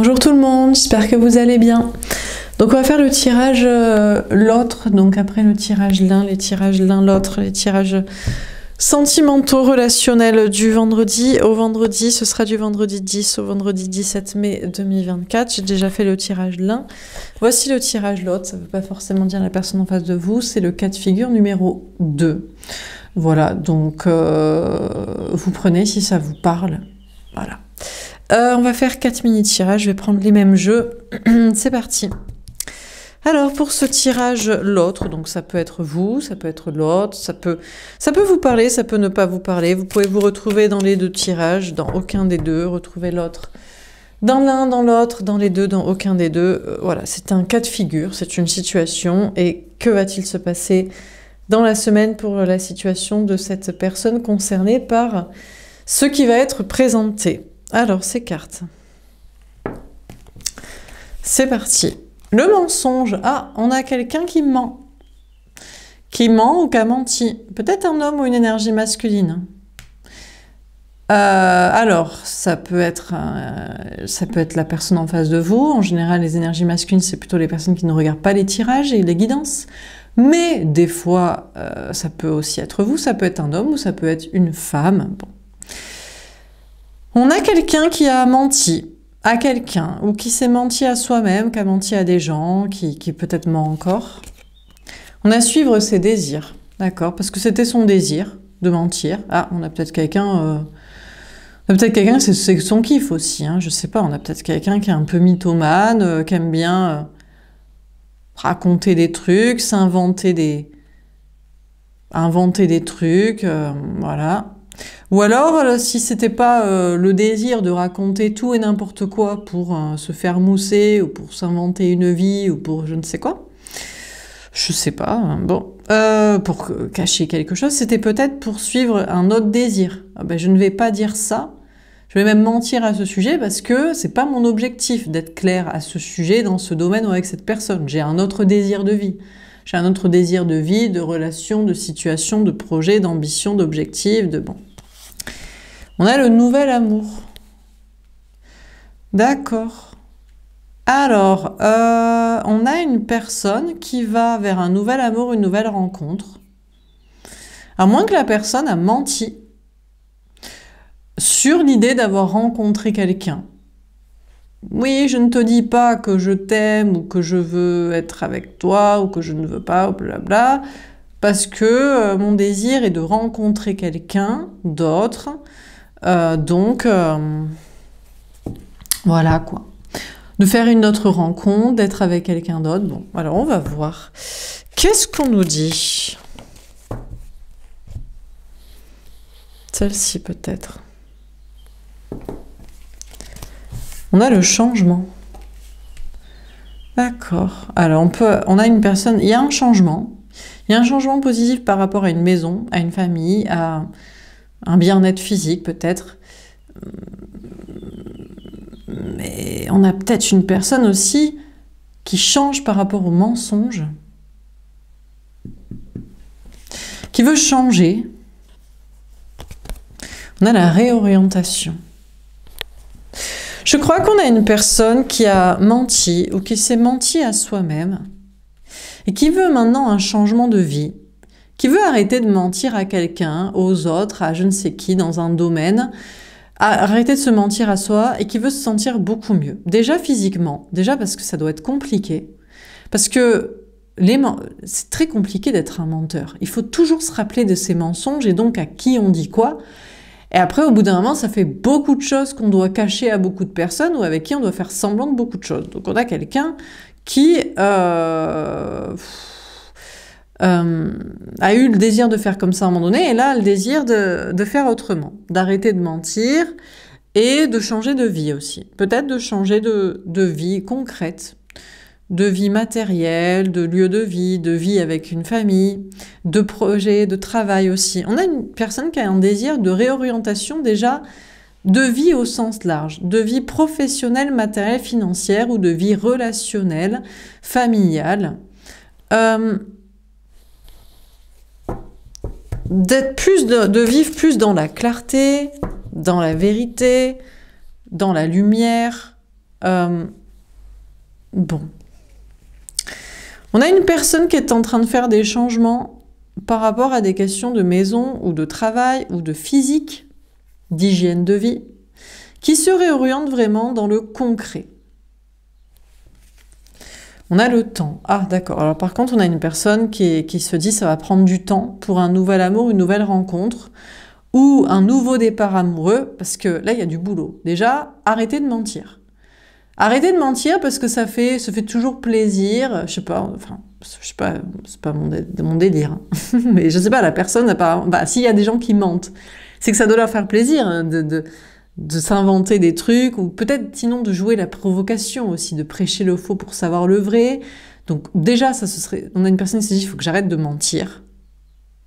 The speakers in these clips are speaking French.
Bonjour tout le monde, j'espère que vous allez bien. Donc on va faire le tirage euh, l'autre, donc après le tirage l'un, les tirages l'un l'autre, les tirages sentimentaux relationnels du vendredi au vendredi, ce sera du vendredi 10 au vendredi 17 mai 2024. J'ai déjà fait le tirage l'un. Voici le tirage l'autre, ça ne veut pas forcément dire la personne en face de vous, c'est le cas de figure numéro 2. Voilà, donc euh, vous prenez si ça vous parle. Voilà. Euh, on va faire 4 mini tirages, je vais prendre les mêmes jeux. C'est parti. Alors pour ce tirage, l'autre, donc ça peut être vous, ça peut être l'autre, ça peut, ça peut vous parler, ça peut ne pas vous parler. Vous pouvez vous retrouver dans les deux tirages, dans aucun des deux, retrouver l'autre dans l'un, dans l'autre, dans les deux, dans aucun des deux. Euh, voilà, c'est un cas de figure, c'est une situation. Et que va-t-il se passer dans la semaine pour la situation de cette personne concernée par ce qui va être présenté alors, ces cartes. C'est parti. Le mensonge. Ah, on a quelqu'un qui ment. Qui ment ou qui a menti. Peut-être un homme ou une énergie masculine. Euh, alors, ça peut être, euh, ça peut être la personne en face de vous. En général, les énergies masculines, c'est plutôt les personnes qui ne regardent pas les tirages et les guidances. Mais des fois, euh, ça peut aussi être vous, ça peut être un homme ou ça peut être une femme. Bon, on a quelqu'un qui a menti à quelqu'un, ou qui s'est menti à soi-même, qui a menti à des gens, qui, peut-être ment encore. On a suivre ses désirs, d'accord Parce que c'était son désir de mentir. Ah, on a peut-être quelqu'un... Euh, on peut-être quelqu'un, c'est son kiff aussi, hein, je sais pas. On a peut-être quelqu'un qui est un peu mythomane, euh, qui aime bien euh, raconter des trucs, s'inventer des... inventer des trucs, voilà. Ou alors, euh, si c'était pas euh, le désir de raconter tout et n'importe quoi pour euh, se faire mousser ou pour s'inventer une vie ou pour je ne sais quoi, je sais pas, hein, bon, pour cacher quelque chose, c'était peut-être pour suivre un autre désir. Ah ben, je ne vais pas dire ça. Je vais même mentir à ce sujet parce que c'est pas mon objectif d'être clair à ce sujet dans ce domaine ou avec cette personne. J'ai un autre désir de vie. J'ai un autre désir de vie, de relation, de situation, de projet, d'ambition, d'objectif, de bon. On a le nouvel amour. D'accord. Alors, euh, on a une personne qui va vers un nouvel amour, une nouvelle rencontre. À moins que la personne a menti sur l'idée d'avoir rencontré quelqu'un. Oui, je ne te dis pas que je t'aime ou que je veux être avec toi ou que je ne veux pas, ou blabla, parce que euh, mon désir est de rencontrer quelqu'un d'autre euh, donc, euh, voilà quoi. De faire une autre rencontre, d'être avec quelqu'un d'autre. Bon, alors on va voir. Qu'est-ce qu'on nous dit Celle-ci peut-être. On a le changement. D'accord. Alors on peut, on a une personne, il y a un changement. Il y a un changement positif par rapport à une maison, à une famille, à un bien-être physique peut-être. Mais on a peut-être une personne aussi qui change par rapport au mensonge, qui veut changer. On a la réorientation. Je crois qu'on a une personne qui a menti ou qui s'est menti à soi-même et qui veut maintenant un changement de vie qui veut arrêter de mentir à quelqu'un, aux autres, à je ne sais qui, dans un domaine, arrêter de se mentir à soi et qui veut se sentir beaucoup mieux. Déjà physiquement, déjà parce que ça doit être compliqué. Parce que c'est très compliqué d'être un menteur. Il faut toujours se rappeler de ses mensonges et donc à qui on dit quoi. Et après, au bout d'un moment, ça fait beaucoup de choses qu'on doit cacher à beaucoup de personnes ou avec qui on doit faire semblant de beaucoup de choses. Donc on a quelqu'un qui... Euh euh, a eu le désir de faire comme ça à un moment donné, et là, le désir de, faire autrement, d'arrêter de mentir et de changer de vie aussi. Peut-être de changer de, vie concrète, de vie matérielle, de lieu de vie, de vie avec une famille, de projet, de travail aussi. On a une personne qui a un désir de réorientation déjà de vie au sens large, de vie professionnelle, matérielle, financière ou de vie relationnelle, familiale. Euh, d'être plus, de, vivre plus dans la clarté, dans la vérité, dans la lumière. Euh, bon. On a une personne qui est en train de faire des changements par rapport à des questions de maison ou de travail ou de physique, d'hygiène de vie, qui se réoriente vraiment dans le concret. On a le temps. Ah, d'accord. Alors, par contre, on a une personne qui, qui se dit ça va prendre du temps pour un nouvel amour, une nouvelle rencontre ou un nouveau départ amoureux, parce que là, il y a du boulot. Déjà, arrêtez de mentir. Arrêtez de mentir parce que ça fait, se fait toujours plaisir. Je sais pas, enfin, je sais pas, c'est pas mon, mon délire. Hein. Mais je sais pas, la personne, apparemment, bah, s'il y a des gens qui mentent, c'est que ça doit leur faire plaisir hein, de de s'inventer des trucs, ou peut-être sinon de jouer la provocation aussi, de prêcher le faux pour savoir le vrai. Donc déjà, ça se serait, on a une personne qui se dit, il faut que j'arrête de mentir,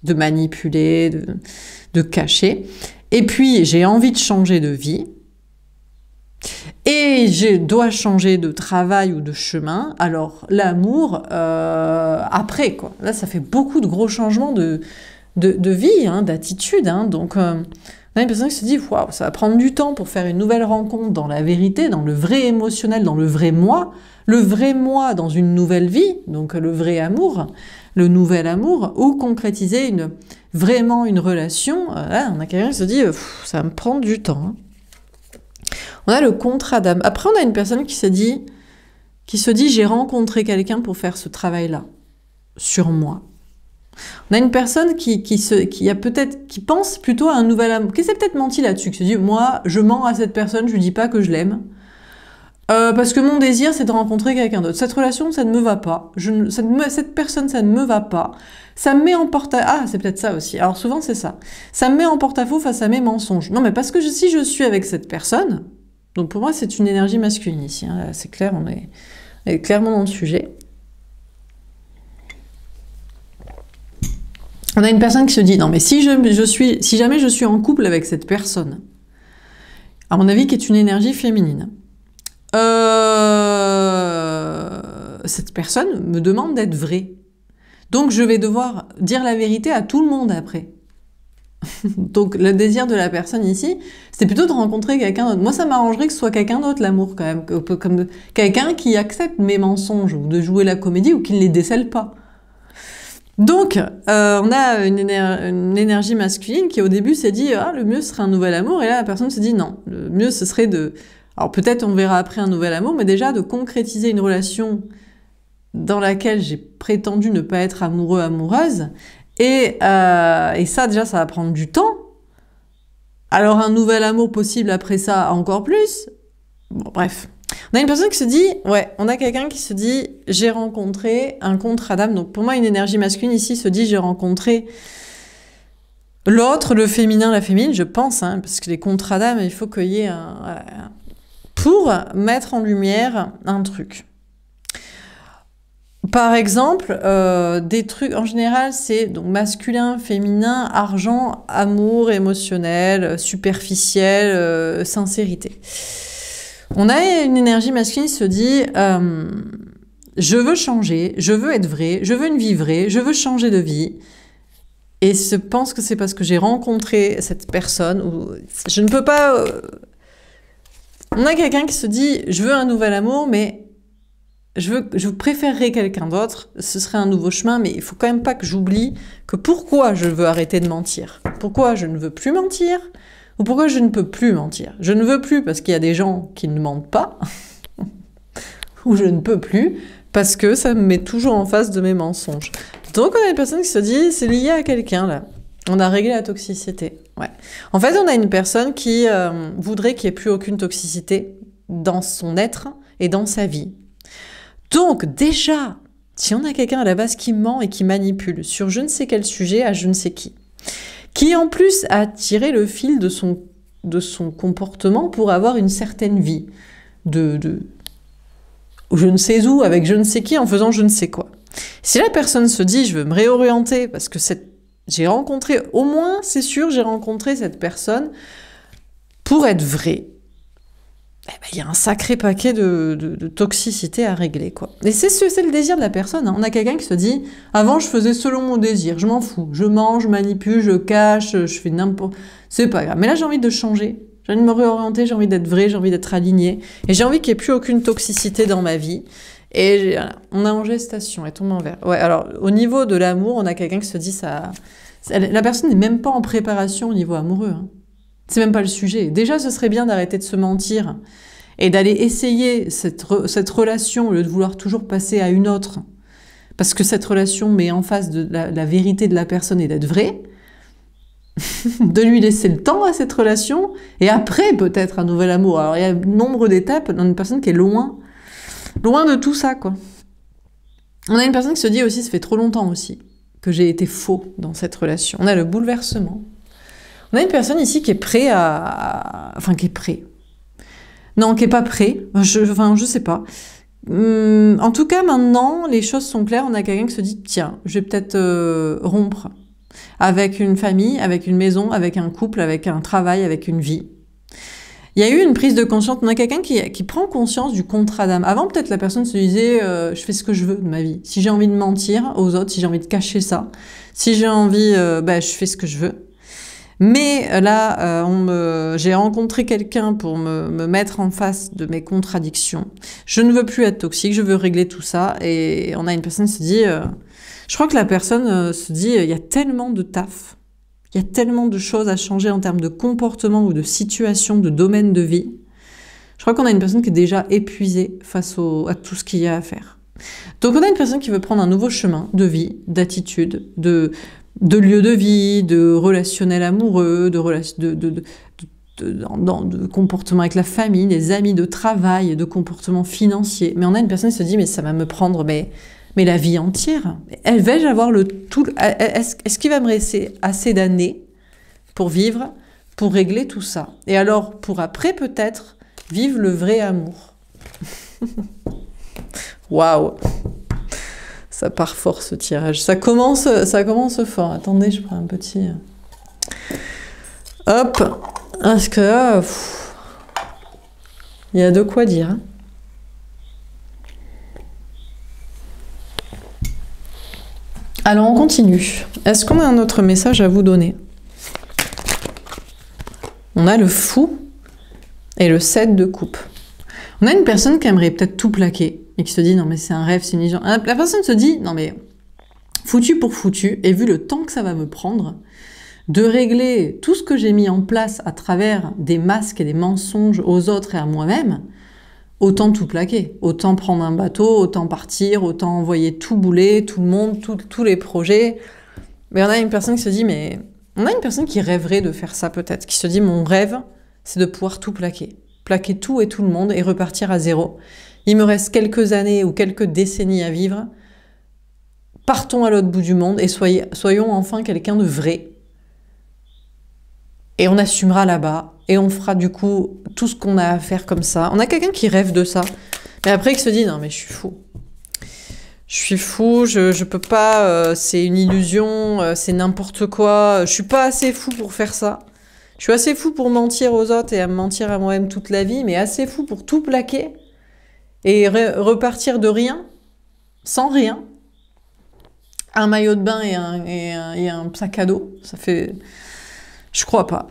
de manipuler, de, cacher. Et puis, j'ai envie de changer de vie. Et je dois changer de travail ou de chemin. Alors, l'amour, euh, après, quoi. Là, ça fait beaucoup de gros changements de, de, vie, hein, d'attitude. Hein. donc... Euh, on a une personne qui se dit Waouh, ça va prendre du temps pour faire une nouvelle rencontre dans la vérité, dans le vrai émotionnel, dans le vrai moi, le vrai moi dans une nouvelle vie, donc le vrai amour, le nouvel amour, ou concrétiser une, vraiment une relation. Euh, on a quelqu'un qui se dit Ça me prend du temps. Hein. On a le contrat d'âme. Après, on a une personne qui se dit, qui se dit J'ai rencontré quelqu'un pour faire ce travail-là sur moi. On a une personne qui, qui, a peut-être, qui pense plutôt à un nouvel amour, qui s'est peut-être menti là-dessus, qui s'est dit Moi, je mens à cette personne, je lui dis pas que je l'aime. Euh, parce que mon désir, c'est de rencontrer quelqu'un d'autre. Cette relation, ça ne me va pas. Je, cette personne, ça ne me va pas. Ça me met en porte-à... Ah, c'est peut-être ça aussi. Alors souvent, c'est ça. Ça met en porte-à-faux face à mes mensonges. Non, mais parce que si je suis avec cette personne... Donc pour moi, c'est une énergie masculine ici. Hein. c'est clair, on est clairement dans le sujet. on a une personne qui se dit non mais si je, suis si jamais je suis en couple avec cette personne à mon avis qui est une énergie féminine euh, cette personne me demande d'être vraie donc je vais devoir dire la vérité à tout le monde après donc le désir de la personne ici c'est plutôt de rencontrer quelqu'un d'autre moi ça m'arrangerait que ce soit quelqu'un d'autre l'amour quand même comme quelqu'un qui accepte mes mensonges ou de jouer la comédie ou qui ne les décèle pas donc, euh, on a une, énergie masculine qui au début s'est dit ah le mieux serait un nouvel amour et là la personne s'est dit non le mieux ce serait de alors peut-être on verra après un nouvel amour mais déjà de concrétiser une relation dans laquelle j'ai prétendu ne pas être amoureux amoureuse et, euh, et ça déjà ça va prendre du temps alors un nouvel amour possible après ça encore plus bon bref on a une personne qui se dit, ouais, on a quelqu'un qui se dit, j'ai rencontré un contre Adam. Donc pour moi, une énergie masculine ici se dit, j'ai rencontré l'autre, le féminin, la féminine, je pense, hein, parce que les contre Adam, il faut qu'il y ait un, pour mettre en lumière un truc. Par exemple, euh, des trucs en général, c'est donc masculin, féminin, argent, amour, émotionnel, superficiel, euh, sincérité. On a une énergie masculine qui se dit euh, je veux changer, je veux être vrai, je veux une vie vraie, je veux changer de vie. Et je pense que c'est parce que j'ai rencontré cette personne où je ne peux pas. Euh, on a quelqu'un qui se dit je veux un nouvel amour, mais je, veux, je préférerais quelqu'un d'autre, ce serait un nouveau chemin, mais il faut quand même pas que j'oublie que pourquoi je veux arrêter de mentir, pourquoi je ne veux plus mentir, ou pourquoi je ne peux plus mentir Je ne veux plus parce qu'il y a des gens qui ne mentent pas. ou je ne peux plus parce que ça me met toujours en face de mes mensonges. Donc on a une personne qui se dit c'est lié à quelqu'un là. On a réglé la toxicité. Ouais. En fait, on a une personne qui euh, voudrait qu'il n'y ait plus aucune toxicité dans son être et dans sa vie. Donc déjà, si on a quelqu'un à la base qui ment et qui manipule sur je ne sais quel sujet à je ne sais qui, qui en plus a tiré le fil de son, de son comportement pour avoir une certaine vie, de, je ne sais où, avec je ne sais qui, en faisant je ne sais quoi. Si la personne se dit, je veux me réorienter, parce que j'ai rencontré, au moins c'est sûr, j'ai rencontré cette personne pour être vrai, eh ben, il y a un sacré paquet de, toxicité à régler. quoi. Et c'est c'est le désir de la personne. Hein. On a quelqu'un qui se dit Avant, je faisais selon mon désir, je m'en fous. Je mange, je manipule, je cache, je fais n'importe. C'est pas grave. Mais là, j'ai envie de changer. J'ai envie de me réorienter, j'ai envie d'être vrai, j'ai envie d'être aligné. Et j'ai envie qu'il n'y ait plus aucune toxicité dans ma vie. Et on a en gestation, et tombe en verre. Ouais, alors au niveau de l'amour, on a quelqu'un qui se dit ça. La personne n'est même pas en préparation au niveau amoureux. Hein. C'est même pas le sujet. Déjà, ce serait bien d'arrêter de se mentir et d'aller essayer cette, relation au lieu de vouloir toujours passer à une autre. Parce que cette relation met en face de la, vérité de la personne et d'être vrai. de lui laisser le temps à cette relation et après peut-être un nouvel amour. Alors il y a nombre d'étapes dans une personne qui est loin, loin de tout ça quoi. On a une personne qui se dit aussi, ça fait trop longtemps aussi que j'ai été faux dans cette relation. On a le bouleversement. On a une personne ici qui est prêt à... Enfin, qui est prêt. Non, qui est pas prêt. Je, enfin, je sais pas. Hum, en tout cas, maintenant, les choses sont claires. On a quelqu'un qui se dit, tiens, je vais peut-être euh, rompre avec une famille, avec une maison, avec un couple, avec un travail, avec une vie. Il y a eu une prise de conscience. On a quelqu'un qui, qui, prend conscience du contrat d'âme. Avant, peut-être la personne se disait euh, je fais ce que je veux de ma vie. Si j'ai envie de mentir aux autres, si j'ai envie de cacher ça, si j'ai envie, bah, je fais ce que je veux. Mais euh, là, euh, j'ai rencontré quelqu'un pour me, mettre en face de mes contradictions. Je ne veux plus être toxique, je veux régler tout ça. Et on a une personne qui se dit, euh, je crois que la personne se dit, il y a tellement de taf, il y a tellement de choses à changer en termes de comportement ou de situation, de domaine de vie. Je crois qu'on a une personne qui est déjà épuisée face à tout ce qu'il y a à faire. Donc on a une personne qui veut prendre un nouveau chemin de vie, d'attitude, de de lieu de vie, de relationnel amoureux, de, comportement avec la famille, des amis, de travail, de comportement financier. Mais on a une personne qui se dit, mais ça va me prendre mais, mais la vie entière. Elle vais-je avoir le tout Est-ce qu'il va me rester assez d'années pour vivre, pour régler tout ça Et alors, pour après, peut-être, vivre le vrai amour. Waouh ça part fort ce tirage. Ça commence, ça commence fort. Attendez, je prends un petit. Euh, hop, est-ce que il y a de quoi dire. Hein. Alors on continue. Est-ce qu'on a un autre message à vous donner On a le fou et le 7 de coupe. On a une personne qui aimerait peut-être tout plaquer qui se dit non mais c'est un rêve, c'est une La personne se dit non mais foutu pour foutu, et vu le temps que ça va me prendre, de régler tout ce que j'ai mis en place à travers des masques et des mensonges aux autres et à moi-même, autant tout plaquer, autant prendre un bateau, autant partir, autant envoyer tout bouler, tout le monde, tous les projets. Mais on a une personne qui se dit, mais on a une personne qui rêverait de faire ça peut-être, qui se dit, mon rêve, c'est de pouvoir tout plaquer, plaquer tout et tout le monde et repartir à zéro il me reste quelques années ou quelques décennies à vivre, partons à l'autre bout du monde et soyons enfin quelqu'un de vrai. Et on assumera là-bas et on fera du coup tout ce qu'on a à faire comme ça. On a quelqu'un qui rêve de ça, mais après il se dit non mais je suis fou. Je suis fou, je, je peux pas, euh, c'est une illusion, euh, c'est n'importe quoi, je suis pas assez fou pour faire ça. Je suis assez fou pour mentir aux autres et à me mentir à moi-même toute la vie, mais assez fou pour tout plaquer et repartir de rien, sans rien, un maillot de bain et un, sac à dos, ça fait... Je crois pas.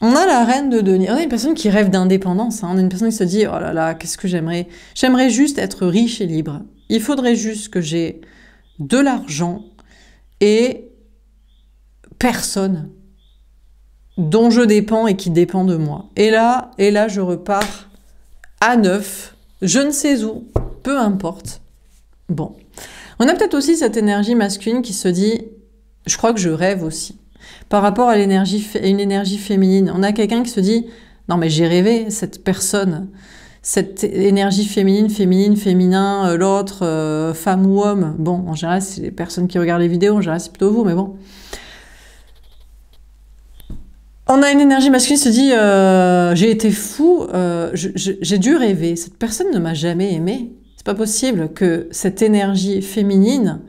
On a la reine de Denis. On a une personne qui rêve d'indépendance. Hein. On a une personne qui se dit Oh là là, qu'est-ce que j'aimerais J'aimerais juste être riche et libre. Il faudrait juste que j'ai de l'argent et personne dont je dépends et qui dépend de moi. Et là, et là, je repars à neuf je ne sais où, peu importe. Bon. On a peut-être aussi cette énergie masculine qui se dit je crois que je rêve aussi. Par rapport à l'énergie une énergie féminine, on a quelqu'un qui se dit non mais j'ai rêvé cette personne, cette énergie féminine, féminine, féminin, euh, l'autre, euh, femme ou homme. Bon, en général, c'est les personnes qui regardent les vidéos, en général, c'est plutôt vous, mais bon on a une énergie masculine qui se dit euh, j'ai été fou, euh, j'ai dû rêver, cette personne ne m'a jamais aimé. C'est pas possible que cette énergie féminine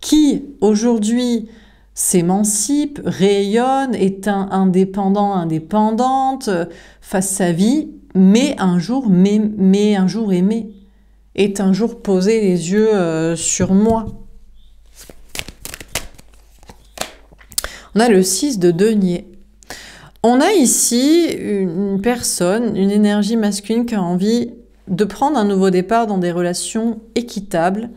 qui aujourd'hui s'émancipe, rayonne, est un indépendant, indépendante, euh, fasse sa vie, mais un jour, mais, mais un jour aimé, est un jour posé les yeux sur moi. On a le 6 de denier. On a ici une personne, une énergie masculine qui a envie de prendre un nouveau départ dans des relations équitables,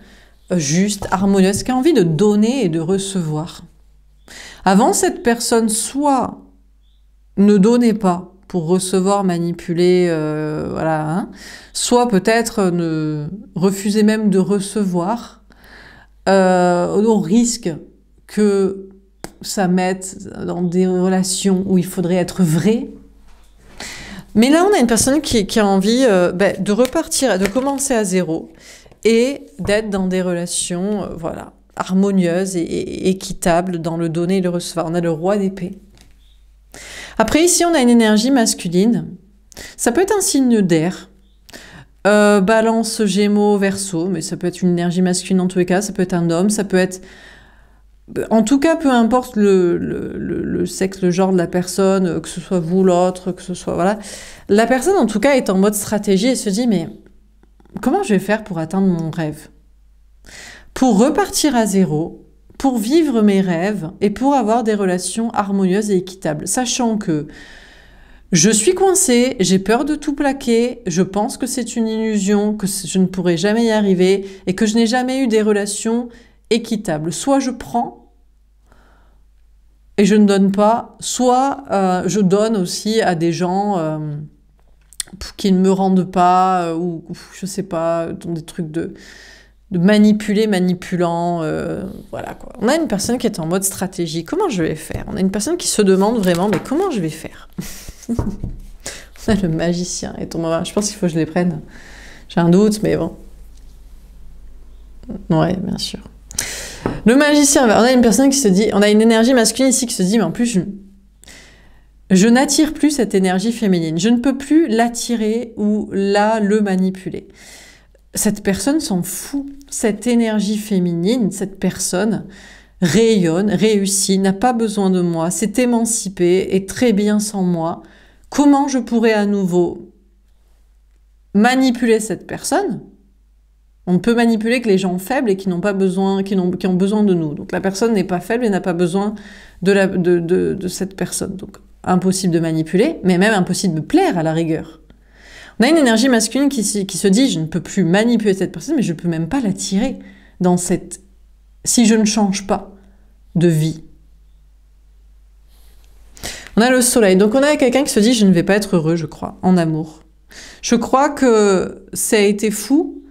euh, justes, harmonieuses, qui a envie de donner et de recevoir. Avant, cette personne soit ne donnait pas pour recevoir, manipuler, euh, voilà, hein, soit peut-être ne même de recevoir, euh, au risque que ça met dans des relations où il faudrait être vrai. Mais là, on a une personne qui, a envie euh, bah, de repartir, de commencer à zéro et d'être dans des relations, euh, voilà, harmonieuses et, équitables dans le donner et le recevoir. On a le roi d'épée. Après, ici, on a une énergie masculine. Ça peut être un signe d'air. Euh, balance, gémeaux, verso, mais ça peut être une énergie masculine en tous les cas, ça peut être un homme, ça peut être en tout cas, peu importe le, sexe, le genre de la personne, que ce soit vous, l'autre, que ce soit. Voilà. La personne, en tout cas, est en mode stratégie et se dit Mais comment je vais faire pour atteindre mon rêve Pour repartir à zéro, pour vivre mes rêves et pour avoir des relations harmonieuses et équitables, sachant que je suis coincée, j'ai peur de tout plaquer, je pense que c'est une illusion, que je ne pourrai jamais y arriver et que je n'ai jamais eu des relations équitable. Soit je prends et je ne donne pas, soit euh, je donne aussi à des gens euh, qui ne me rendent pas, euh, ou, je sais pas, dans des trucs de, de manipuler, manipulant, voilà quoi. On a une personne qui est en mode stratégie, comment je vais faire On a une personne qui se demande vraiment, mais comment je vais faire On a le magicien et ton je pense qu'il faut que je les prenne. J'ai un doute, mais bon. Ouais, bien sûr. Le magicien, on a une personne qui se dit, on a une énergie masculine ici qui se dit, mais en plus, je, n'attire plus cette énergie féminine. Je ne peux plus l'attirer ou la, le manipuler. Cette personne s'en fout. Cette énergie féminine, cette personne rayonne, réussit, n'a pas besoin de moi, s'est émancipée, et très bien sans moi. Comment je pourrais à nouveau manipuler cette personne on ne peut manipuler que les gens faibles et qui n'ont pas besoin, qui ont, qui ont, besoin de nous. Donc la personne n'est pas faible et n'a pas besoin de, la, cette personne. Donc impossible de manipuler, mais même impossible de plaire à la rigueur. On a une énergie masculine qui, qui se dit je ne peux plus manipuler cette personne, mais je ne peux même pas l'attirer dans cette. si je ne change pas de vie. On a le soleil. Donc on a quelqu'un qui se dit je ne vais pas être heureux, je crois, en amour. Je crois que ça a été fou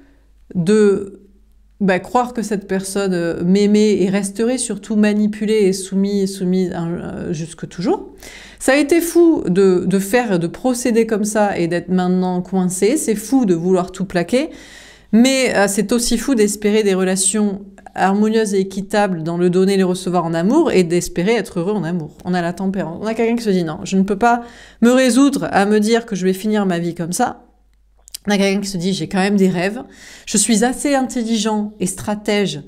de bah, croire que cette personne euh, m'aimait et resterait surtout manipulée et soumise, soumise hein, euh, jusque toujours. Ça a été fou de, de faire, de procéder comme ça et d'être maintenant coincé. C'est fou de vouloir tout plaquer. Mais euh, c'est aussi fou d'espérer des relations harmonieuses et équitables dans le donner et le recevoir en amour et d'espérer être heureux en amour. On a la tempérance. On a quelqu'un qui se dit non, je ne peux pas me résoudre à me dire que je vais finir ma vie comme ça on a quelqu'un qui se dit j'ai quand même des rêves, je suis assez intelligent et stratège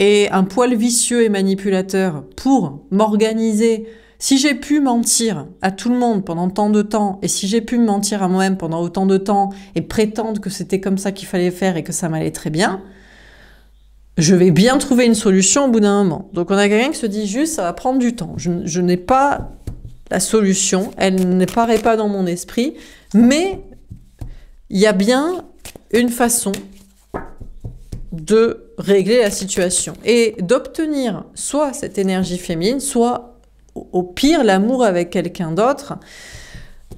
et un poil vicieux et manipulateur pour m'organiser. Si j'ai pu mentir à tout le monde pendant tant de temps, et si j'ai pu me mentir à moi-même pendant autant de temps, et prétendre que c'était comme ça qu'il fallait faire et que ça m'allait très bien, je vais bien trouver une solution au bout d'un moment. Donc on a quelqu'un qui se dit juste, ça va prendre du temps. Je, n'ai pas la solution, elle ne paraît pas dans mon esprit, mais il y a bien une façon de régler la situation et d'obtenir soit cette énergie féminine, soit au pire l'amour avec quelqu'un d'autre,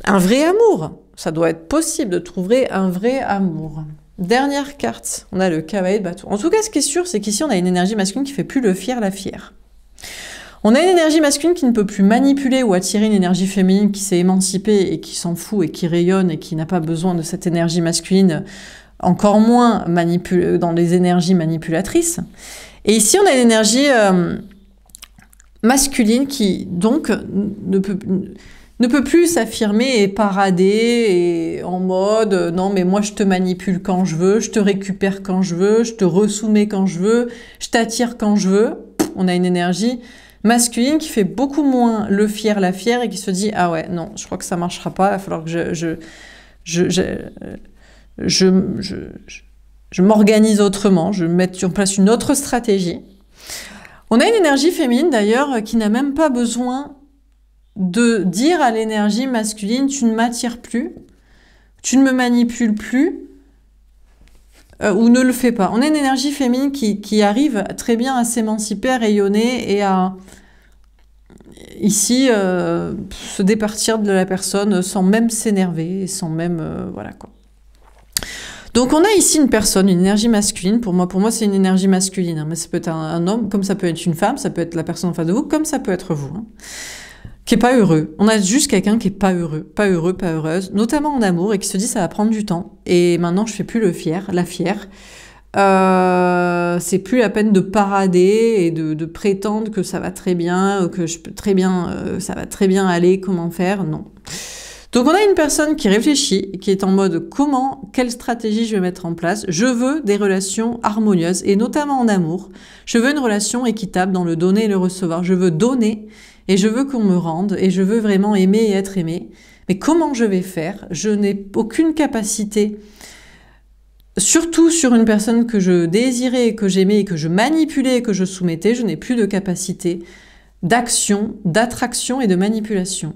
un vrai amour. Ça doit être possible de trouver un vrai amour. Dernière carte, on a le cavalier de bateau. En tout cas, ce qui est sûr, c'est qu'ici, on a une énergie masculine qui fait plus le fier la fière. On a une énergie masculine qui ne peut plus manipuler ou attirer une énergie féminine qui s'est émancipée et qui s'en fout et qui rayonne et qui n'a pas besoin de cette énergie masculine, encore moins dans les énergies manipulatrices. Et ici, on a une énergie euh, masculine qui, donc, ne peut plus s'affirmer et parader et en mode euh, non mais moi je te manipule quand je veux, je te récupère quand je veux, je te ressoumets quand je veux, je t'attire quand je veux. On a une énergie masculine qui fait beaucoup moins le fier, la fière et qui se dit Ah ouais, non, je crois que ça marchera pas, il va falloir que je, je, je, je, je, je m'organise autrement, je mette en place une autre stratégie. On a une énergie féminine d'ailleurs qui n'a même pas besoin de dire à l'énergie masculine Tu ne m'attires plus, tu ne me manipules plus, euh, ou ne le fait pas. On a une énergie féminine qui, arrive très bien à s'émanciper, à rayonner et à ici euh, se départir de la personne sans même s'énerver, sans même euh, voilà quoi. Donc on a ici une personne, une énergie masculine. Pour moi, pour moi, c'est une énergie masculine. Hein, mais ça peut être un, homme, comme ça peut être une femme, ça peut être la personne en face de vous, comme ça peut être vous. Hein qui est pas heureux. On a juste quelqu'un qui est pas heureux, pas heureux, pas heureuse, notamment en amour, et qui se dit ça va prendre du temps. Et maintenant, je fais plus le fier, la fière. Euh, c'est plus la peine de parader et de, prétendre que ça va très bien, que je très bien, euh, ça va très bien aller, comment faire, non. Donc on a une personne qui réfléchit, qui est en mode comment, quelle stratégie je vais mettre en place. Je veux des relations harmonieuses et notamment en amour. Je veux une relation équitable dans le donner et le recevoir. Je veux donner et je veux qu'on me rende et je veux vraiment aimer et être aimé. Mais comment je vais faire Je n'ai aucune capacité, surtout sur une personne que je désirais que j'aimais que je manipulais que je soumettais, je n'ai plus de capacité d'action, d'attraction et de manipulation.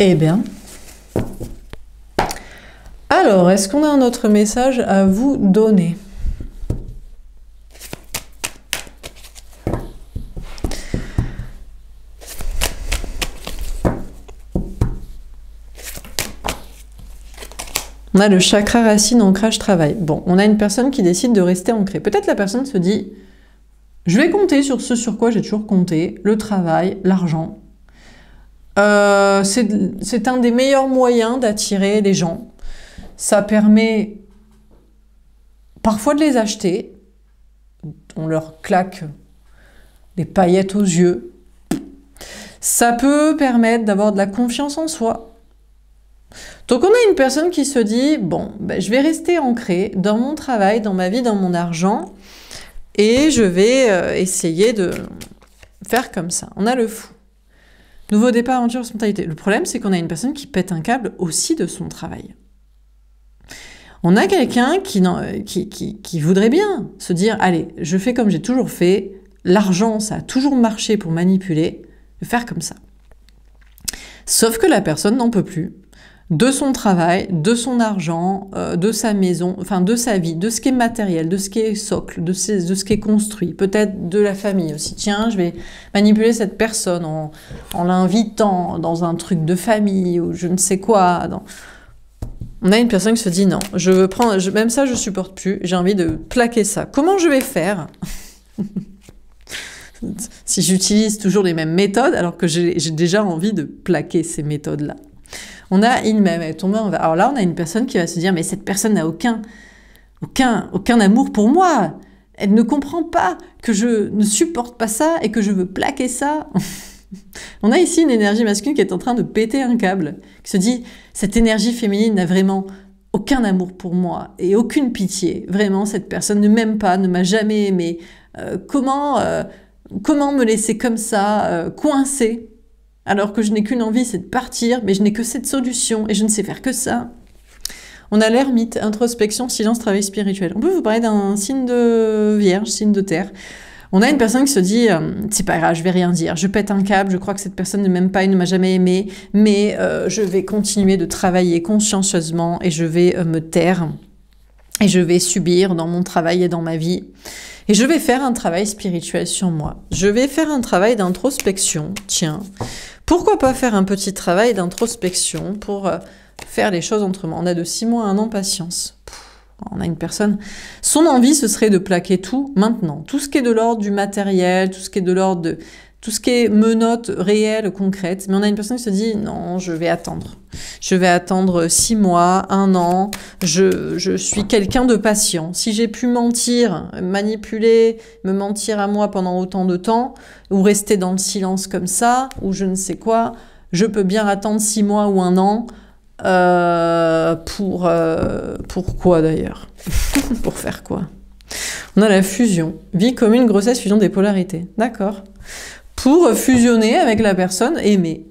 Eh bien, alors, est-ce qu'on a un autre message à vous donner On a le chakra racine ancrage travail. Bon, on a une personne qui décide de rester ancrée. Peut-être la personne se dit je vais compter sur ce sur quoi j'ai toujours compté, le travail, l'argent. Euh, c'est un des meilleurs moyens d'attirer les gens. Ça permet parfois de les acheter. On leur claque des paillettes aux yeux. Ça peut permettre d'avoir de la confiance en soi, donc on a une personne qui se dit, bon, ben, je vais rester ancrée dans mon travail, dans ma vie, dans mon argent, et je vais euh, essayer de faire comme ça. On a le fou. Nouveau départ, aventure, mentalité. Le problème, c'est qu'on a une personne qui pète un câble aussi de son travail. On a quelqu'un qui euh, voudrait bien se dire, allez, je fais comme j'ai toujours fait, l'argent, ça a toujours marché pour manipuler, faire comme ça. Sauf que la personne n'en peut plus, de son travail, de son argent, euh, de sa maison, enfin de sa vie, de ce qui est matériel, de ce qui est socle, de, ce, de ce qui est construit, peut-être de la famille aussi. Tiens, je vais manipuler cette personne en, en l'invitant dans un truc de famille ou je ne sais quoi. Dans... On a une personne qui se dit non, je veux prendre, même ça je supporte plus, j'ai envie de plaquer ça. Comment je vais faire si j'utilise toujours les mêmes méthodes alors que j'ai déjà envie de plaquer ces méthodes-là on a une même tomber. On alors là, on a une personne qui va se dire mais cette personne n'a aucun, aucun, aucun amour pour moi. Elle ne comprend pas que je ne supporte pas ça et que je veux plaquer ça. on a ici une énergie masculine qui est en train de péter un câble, qui se dit cette énergie féminine n'a vraiment aucun amour pour moi et aucune pitié. Vraiment, cette personne ne m'aime pas, ne m'a jamais aimé. Euh, comment, euh, comment me laisser comme ça, coincer? Euh, coincée alors que je n'ai qu'une envie, c'est de partir, mais je n'ai que cette solution et je ne sais faire que ça. On a l'ermite, introspection, silence, travail spirituel. On peut vous parler d'un signe de vierge, signe de terre. On a une personne qui se dit euh, c'est pas grave, je vais rien dire, je pète un câble, je crois que cette personne ne m'aime pas, elle ne m'a jamais aimé, mais euh, je vais continuer de travailler consciencieusement et je vais euh, me taire et je vais subir dans mon travail et dans ma vie. Et je vais faire un travail spirituel sur moi. Je vais faire un travail d'introspection, tiens, pourquoi pas faire un petit travail d'introspection pour euh, faire les choses autrement On a de 6 mois à 1 an patience. on a une personne. Son envie, ce serait de plaquer tout maintenant. Tout ce qui est de l'ordre du matériel, tout ce qui est de l'ordre de tout ce qui est menottes réelles, concrètes. Mais on a une personne qui se dit non, je vais attendre. Je vais attendre six mois, un an. Je, suis quelqu'un de patient. Si j'ai pu mentir, manipuler, me mentir à moi pendant autant de temps, ou rester dans le silence comme ça, ou je ne sais quoi, je peux bien attendre six mois ou un an. Euh, pour, euh, pour quoi d'ailleurs Pour faire quoi On a la fusion. Vie commune, grossesse, fusion des polarités. D'accord pour fusionner avec la personne aimée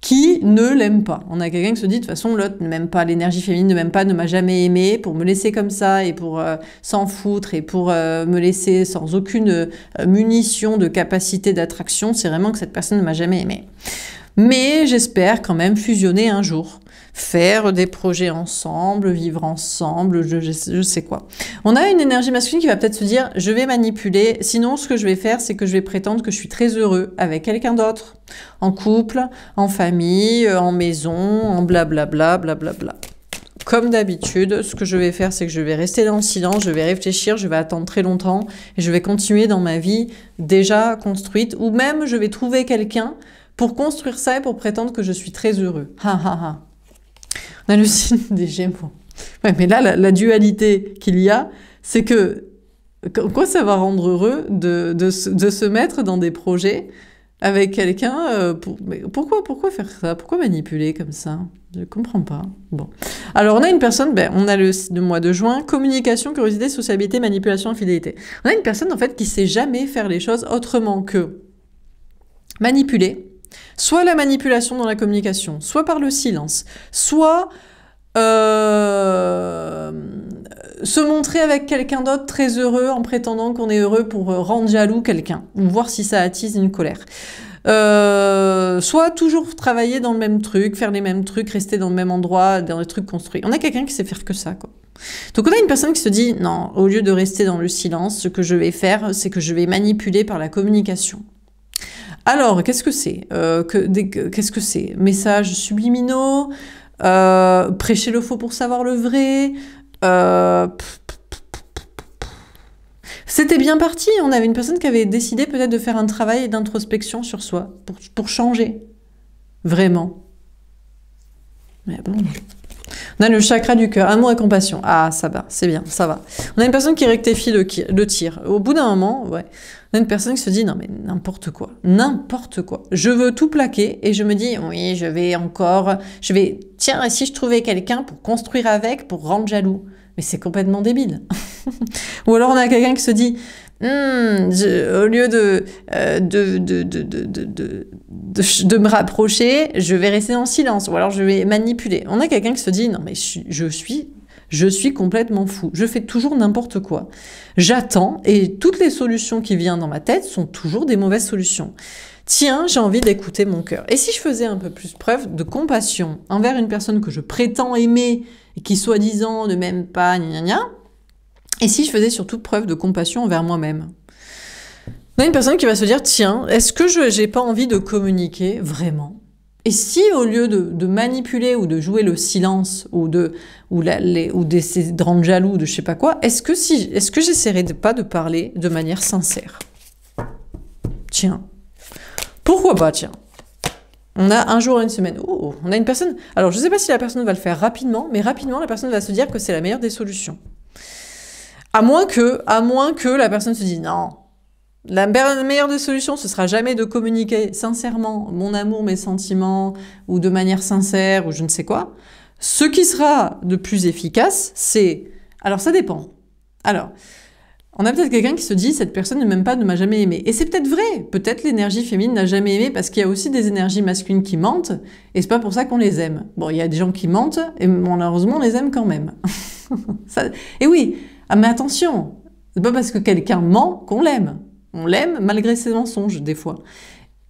qui ne l'aime pas. On a quelqu'un qui se dit de toute façon l'autre ne m'aime pas, l'énergie féminine ne m'aime pas, ne m'a jamais aimé, pour me laisser comme ça et pour euh, s'en foutre et pour euh, me laisser sans aucune euh, munition de capacité d'attraction, c'est vraiment que cette personne ne m'a jamais aimé. Mais j'espère quand même fusionner un jour faire des projets ensemble, vivre ensemble, je, sais quoi. On a une énergie masculine qui va peut-être se dire je vais manipuler, sinon ce que je vais faire, c'est que je vais prétendre que je suis très heureux avec quelqu'un d'autre, en couple, en famille, euh, en maison, en blablabla, blablabla. Bla bla. Comme d'habitude, ce que je vais faire, c'est que je vais rester dans le silence, je vais réfléchir, je vais attendre très longtemps et je vais continuer dans ma vie déjà construite ou même je vais trouver quelqu'un pour construire ça et pour prétendre que je suis très heureux. Ha ha ha on hallucine des Gémeaux. Ouais, mais là, la, dualité qu'il y a, c'est que quoi ça va rendre heureux de, de, se, de se mettre dans des projets avec quelqu'un euh, pour, pourquoi pourquoi faire ça pourquoi manipuler comme ça je comprends pas bon alors on a une personne ben, on a le, le, mois de juin communication curiosité sociabilité manipulation fidélité. on a une personne en fait qui sait jamais faire les choses autrement que manipuler Soit la manipulation dans la communication, soit par le silence, soit euh, se montrer avec quelqu'un d'autre très heureux en prétendant qu'on est heureux pour euh, rendre jaloux quelqu'un, ou voir si ça attise une colère. Euh, soit toujours travailler dans le même truc, faire les mêmes trucs, rester dans le même endroit, dans les trucs construits. On a quelqu'un qui sait faire que ça, quoi. Donc on a une personne qui se dit, non, au lieu de rester dans le silence, ce que je vais faire, c'est que je vais manipuler par la communication. Alors, qu'est-ce que c'est euh, Qu'est-ce que c'est Messages subliminaux euh, Prêcher le faux pour savoir le vrai euh, C'était bien parti. On avait une personne qui avait décidé peut-être de faire un travail d'introspection sur soi pour, pour changer. Vraiment. Mais bon. On a le chakra du cœur, amour et compassion. Ah, ça va, c'est bien, ça va. On a une personne qui rectifie le, tir. Au bout d'un moment, ouais, on a une personne qui se dit non mais n'importe quoi, n'importe quoi. Je veux tout plaquer et je me dis oui, je vais encore, je vais tiens et si je trouvais quelqu'un pour construire avec, pour rendre jaloux. Mais c'est complètement débile. Ou alors on a quelqu'un qui se dit Hmm, au lieu euh, de, de, de, de, me rapprocher, je vais rester en silence ou alors je vais manipuler. On a quelqu'un qui se dit non mais je, suis je suis complètement fou. Je fais toujours n'importe quoi. J'attends et toutes les solutions qui viennent dans ma tête sont toujours des mauvaises solutions. Tiens, j'ai envie d'écouter mon cœur. Et si je faisais un peu plus preuve de compassion envers une personne que je prétends aimer et qui soi-disant ne m'aime pas, gna gna, et si je faisais surtout preuve de compassion envers moi-même On a une personne qui va se dire, tiens, est-ce que je n'ai pas envie de communiquer vraiment et si au lieu de, manipuler ou de jouer le silence ou de ou, ou des, de rendre jaloux de je sais pas quoi, est-ce que si est-ce que j'essaierais de, pas de parler de manière sincère Tiens, pourquoi pas Tiens, on a un jour une semaine. Oh, on a une personne. Alors je ne sais pas si la personne va le faire rapidement, mais rapidement la personne va se dire que c'est la meilleure des solutions. À moins que, à moins que la personne se dise non. La meilleure des solutions, ce sera jamais de communiquer sincèrement mon amour, mes sentiments, ou de manière sincère, ou je ne sais quoi. Ce qui sera de plus efficace, c'est... Alors ça dépend. Alors, on a peut-être quelqu'un qui se dit cette personne ne m'aime pas, ne m'a jamais aimé. Et c'est peut-être vrai. Peut-être l'énergie féminine n'a jamais aimé parce qu'il y a aussi des énergies masculines qui mentent et c'est pas pour ça qu'on les aime. Bon, il y a des gens qui mentent et malheureusement on les aime quand même. Et oui, ah, mais attention, c'est pas parce que quelqu'un ment qu'on l'aime. On l'aime malgré ses mensonges des fois.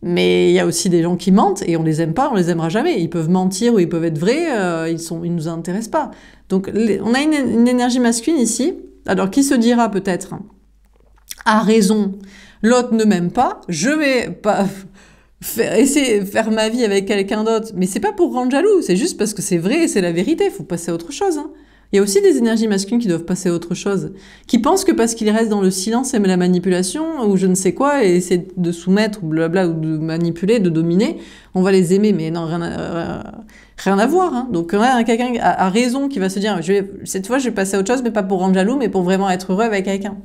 Mais il y a aussi des gens qui mentent et on les aime pas, on les aimera jamais. Ils peuvent mentir ou ils peuvent être vrais, euh, ils sont, ils nous intéressent pas. Donc on a une, énergie masculine ici. Alors qui se dira peut-être a raison, l'autre ne m'aime pas, je vais pas faire, essayer de faire ma vie avec quelqu'un d'autre. Mais c'est pas pour rendre jaloux, c'est juste parce que c'est vrai et c'est la vérité. Il Faut passer à autre chose. Hein. Il y a aussi des énergies masculines qui doivent passer à autre chose, qui pensent que parce qu'ils restent dans le silence, et la manipulation, ou je ne sais quoi, et c'est de soumettre, ou blabla, ou de manipuler, de dominer, on va les aimer, mais non, rien à, euh, rien à voir. Hein. Donc quelqu'un a, raison qui va se dire, cette fois je vais passer à autre chose, mais pas pour rendre jaloux, mais pour vraiment être heureux avec quelqu'un.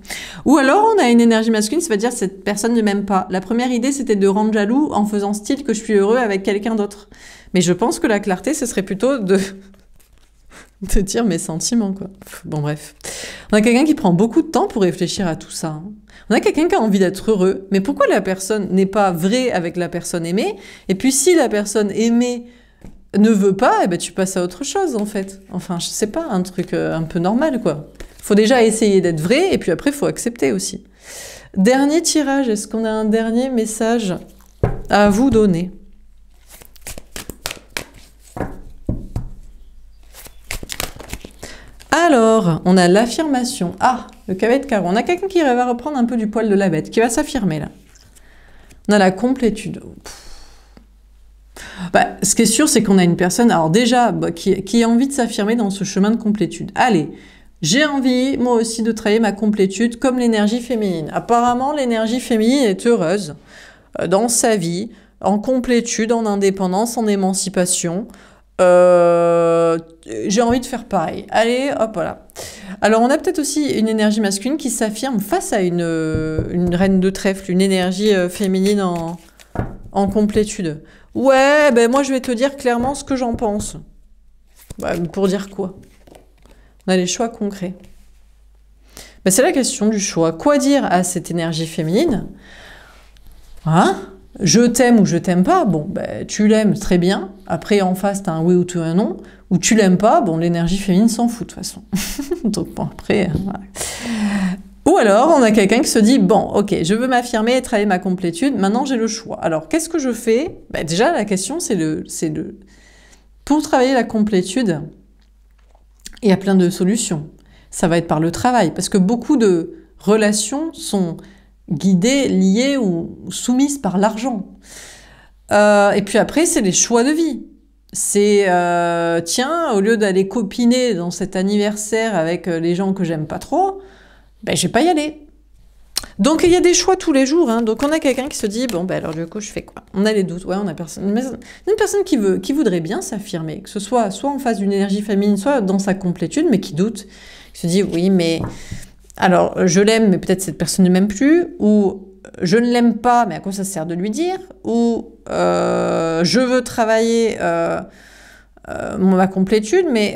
Ou alors on a une énergie masculine, ça veut dire cette personne ne m'aime pas. La première idée c'était de rendre jaloux en faisant style que je suis heureux avec quelqu'un d'autre. Mais je pense que la clarté, ce serait plutôt de te dire mes sentiments, quoi. Bon, bref. On a quelqu'un qui prend beaucoup de temps pour réfléchir à tout ça. Hein. On a quelqu'un qui a envie d'être heureux, mais pourquoi la personne n'est pas vraie avec la personne aimée Et puis, si la personne aimée ne veut pas, eh ben, tu passes à autre chose, en fait. Enfin, je sais pas, un truc euh, un peu normal, quoi. Faut déjà essayer d'être vrai, et puis après, faut accepter aussi. Dernier tirage, est-ce qu'on a un dernier message à vous donner Alors, on a l'affirmation. Ah, le cavet de carreau. On a quelqu'un qui va reprendre un peu du poil de la bête, qui va s'affirmer là. On a la complétude. Bah, ce qui est sûr, c'est qu'on a une personne, alors déjà, bah, qui, qui, a envie de s'affirmer dans ce chemin de complétude. Allez, j'ai envie, moi aussi, de travailler ma complétude comme l'énergie féminine. Apparemment, l'énergie féminine est heureuse euh, dans sa vie, en complétude, en indépendance, en émancipation. Euh, j'ai envie de faire pareil. Allez, hop, voilà. Alors, on a peut-être aussi une énergie masculine qui s'affirme face à une, euh, reine de trèfle, une énergie euh, féminine en, en, complétude. Ouais, ben moi, je vais te dire clairement ce que j'en pense. Bah, pour dire quoi On a les choix concrets. Ben, C'est la question du choix. Quoi dire à cette énergie féminine Hein je t'aime ou je t'aime pas, bon, ben, tu l'aimes très bien. Après, en face, t'as un oui ou tu un non. Ou tu l'aimes pas, bon, l'énergie féminine s'en fout de toute façon. Donc, bon, après. Hein, ou alors, on a quelqu'un qui se dit Bon, ok, je veux m'affirmer et travailler ma complétude, maintenant j'ai le choix. Alors, qu'est-ce que je fais ben, Déjà, la question, c'est le, c'est le. Pour travailler la complétude, il y a plein de solutions. Ça va être par le travail, parce que beaucoup de relations sont Guidée, liée ou soumise par l'argent. Euh, et puis après, c'est les choix de vie. C'est, euh, tiens, au lieu d'aller copiner dans cet anniversaire avec euh, les gens que j'aime pas trop, ben, je vais pas y aller. Donc il y a des choix tous les jours. Hein. Donc on a quelqu'un qui se dit bon ben alors du coup je fais quoi On a les doutes. Ouais, on a personne. Une personne qui veut, qui voudrait bien s'affirmer, que ce soit soit en face d'une énergie féminine, soit dans sa complétude, mais qui doute, qui se dit oui mais alors euh, je l'aime, mais peut-être cette personne ne m'aime plus, ou euh, je ne l'aime pas, mais à quoi ça sert de lui dire, ou euh, je veux travailler ma complétude, mais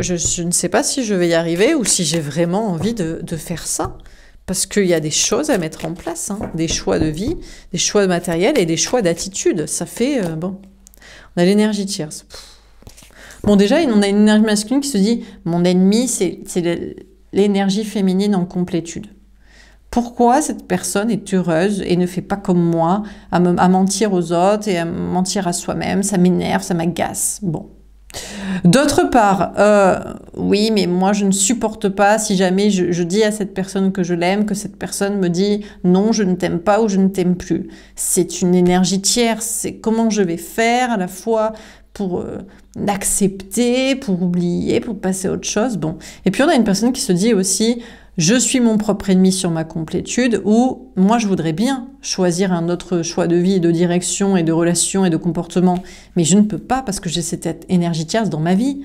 je, ne sais pas si je vais y arriver ou si j'ai vraiment envie de, faire ça. Parce qu'il y a des choses à mettre en place, hein. des choix de vie, des choix de matériel et des choix d'attitude. Ça fait, bon, on a l'énergie tierce. Bon, déjà, on a une énergie masculine qui se dit, mon ennemi, c'est l'énergie féminine en complétude. Pourquoi cette personne est heureuse et ne fait pas comme moi à, mentir aux autres et à mentir à soi-même Ça m'énerve, ça m'agace. Bon. D'autre part, euh, oui, mais moi je ne supporte pas si jamais je, je dis à cette personne que je l'aime, que cette personne me dit non, je ne t'aime pas ou je ne t'aime plus. C'est une énergie tierce, c'est comment je vais faire à la fois pour, euh, d'accepter, pour oublier, pour passer à autre chose. Bon. Et puis on a une personne qui se dit aussi je suis mon propre ennemi sur ma complétude ou moi je voudrais bien choisir un autre choix de vie, de direction et de relation et de comportement, mais je ne peux pas parce que j'ai cette énergie tierce dans ma vie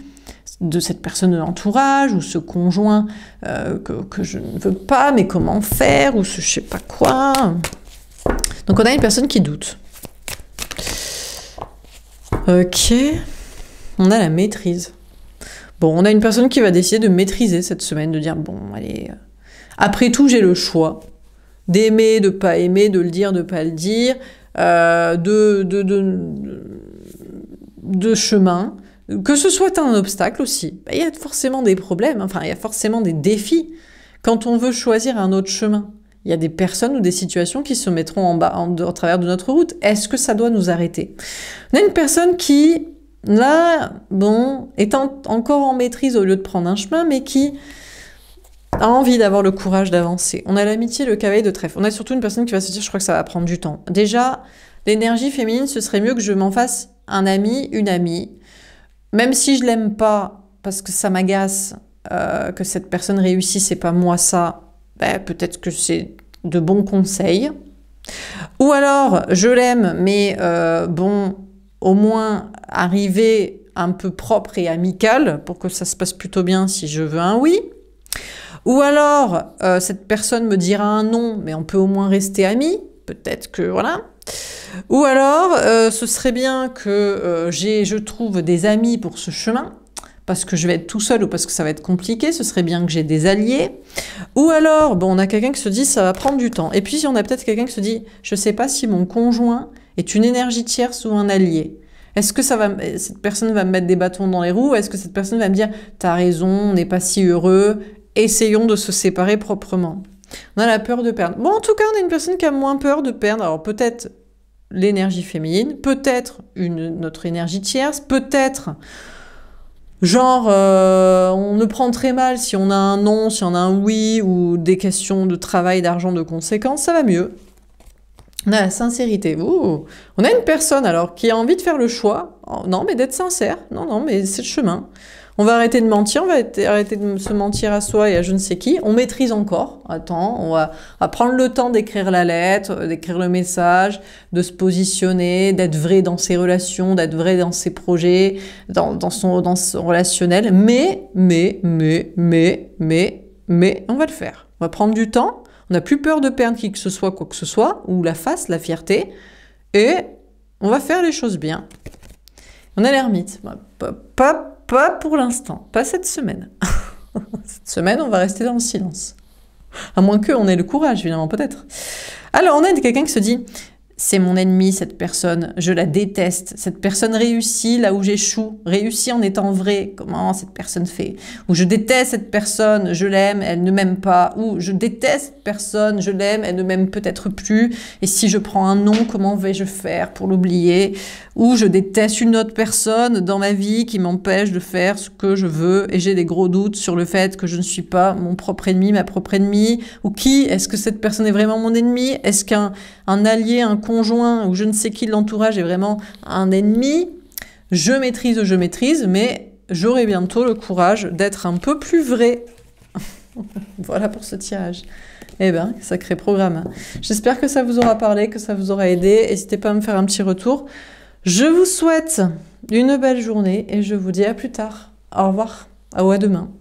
de cette personne de l'entourage ou ce conjoint euh, que, que, je ne veux pas, mais comment faire ou ce je sais pas quoi. Donc on a une personne qui doute. Ok on a la maîtrise. Bon, on a une personne qui va décider de maîtriser cette semaine, de dire bon, allez, euh, après tout, j'ai le choix d'aimer, de pas aimer, de le dire, de pas le dire, euh, de, de, de, chemin. Que ce soit un obstacle aussi, bah, il y a forcément des problèmes, hein. enfin, il y a forcément des défis quand on veut choisir un autre chemin. Il y a des personnes ou des situations qui se mettront en bas, en travers de notre route. Est-ce que ça doit nous arrêter On a une personne qui là, bon, étant encore en maîtrise au lieu de prendre un chemin, mais qui a envie d'avoir le courage d'avancer. On a l'amitié, le cavalier de trèfle. On a surtout une personne qui va se dire, je crois que ça va prendre du temps. Déjà, l'énergie féminine, ce serait mieux que je m'en fasse un ami, une amie. Même si je l'aime pas, parce que ça m'agace euh, que cette personne réussisse et pas moi ça, ben, peut-être que c'est de bons conseils. Ou alors, je l'aime, mais euh, bon, au moins arriver un peu propre et amical pour que ça se passe plutôt bien si je veux un oui. Ou alors, euh, cette personne me dira un non, mais on peut au moins rester amis. Peut-être que voilà. Ou alors, euh, ce serait bien que euh, j'ai, je trouve des amis pour ce chemin, parce que je vais être tout seul ou parce que ça va être compliqué. Ce serait bien que j'ai des alliés. Ou alors, bon, on a quelqu'un qui se dit ça va prendre du temps. Et puis, on a peut-être quelqu'un qui se dit je ne sais pas si mon conjoint est une énergie tierce ou un allié Est-ce que cette personne va me mettre des bâtons dans les roues Est-ce que cette personne va me dire T'as raison, on n'est pas si heureux, essayons de se séparer proprement On a la peur de perdre. Bon, en tout cas, on est une personne qui a moins peur de perdre. Alors peut-être l'énergie féminine, peut-être notre énergie tierce, peut-être genre euh, on ne prend très mal si on a un non, si on a un oui ou des questions de travail, d'argent, de conséquences, ça va mieux. On a la sincérité. On a une personne alors qui a envie de faire le choix. Oh, non, mais d'être sincère. Non, non, mais c'est le chemin. On va arrêter de mentir, on va arrêter de se mentir à soi et à je ne sais qui. On maîtrise encore. Attends, on va, prendre le temps d'écrire la lettre, euh, d'écrire le message, de se positionner, d'être vrai dans ses relations, d'être vrai dans ses projets, dans, son, dans son relationnel. Mais, mais, mais, mais, mais, mais, on va le faire. On va prendre du temps on n'a plus peur de perdre qui que ce soit, quoi que ce soit, ou la face, la fierté, et on va faire les choses bien. On est l'ermite. Bah, pas, pour l'instant, pas cette semaine. cette semaine, on va rester dans le silence. À moins qu'on ait le courage, évidemment, peut-être. Alors, on a quelqu'un qui se dit c'est mon ennemi, cette personne, je la déteste, cette personne réussit là où j'échoue, réussit en étant vrai, comment cette personne fait, ou je déteste cette personne, je l'aime, elle ne m'aime pas, ou je déteste personne, je l'aime, elle ne m'aime peut-être plus, et si je prends un nom, comment vais-je faire pour l'oublier, ou je déteste une autre personne dans ma vie qui m'empêche de faire ce que je veux, et j'ai des gros doutes sur le fait que je ne suis pas mon propre ennemi, ma propre ennemie, ou qui, est-ce que cette personne est vraiment mon ennemi, est-ce qu'un allié, un conjoint ou je ne sais qui de l'entourage est vraiment un ennemi, je maîtrise, je maîtrise, mais j'aurai bientôt le courage d'être un peu plus vrai. voilà pour ce tirage. Eh bien, sacré programme. J'espère que ça vous aura parlé, que ça vous aura aidé. N'hésitez pas à me faire un petit retour. Je vous souhaite une belle journée et je vous dis à plus tard. Au revoir. Ou à demain.